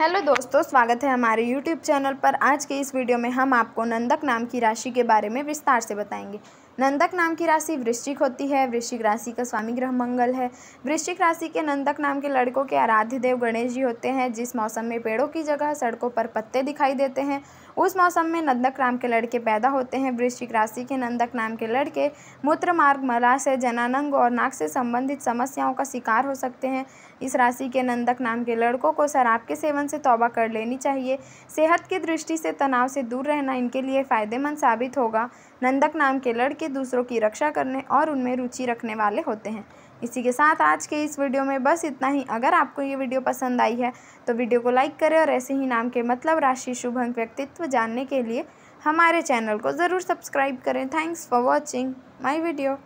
hello दोस्तों स्वागत है हमारे यूट्यूब चैनल पर आज के इस वीडियो में हम आपको नंदक नाम की राशि के बारे में विस्तार से बताएंगे नंदक नाम की राशि वृश्चिक होती है वृश्चिक राशि का स्वामी ग्रह मंगल है वृश्चिक राशि के नंदक नाम के लड़कों के आराध्य देव गणेश जी होते हैं जिस मौसम में पेड़ों की जगह सड़कों पर पत्ते दिखाई देते हैं उस मौसम में नंदक नाम के लड़के पैदा होते हैं वृश्चिक राशि के नंदक नाम के लड़के मूत्र मार्ग मला से जनानंग और नाक से संबंधित समस्याओं का शिकार हो सकते हैं इस राशि के नंदक नाम के लड़कों को शराब के सेवन से तौबा कर लेनी चाहिए सेहत की दृष्टि से तनाव से दूर रहना इनके लिए फ़ायदेमंद साबित होगा नंदक नाम के लड़के दूसरों की रक्षा करने और उनमें रुचि रखने वाले होते हैं इसी के साथ आज के इस वीडियो में बस इतना ही अगर आपको ये वीडियो पसंद आई है तो वीडियो को लाइक करें और ऐसे ही नाम के मतलब राशि शुभ अंक व्यक्तित्व जानने के लिए हमारे चैनल को ज़रूर सब्सक्राइब करें thanks for watching my video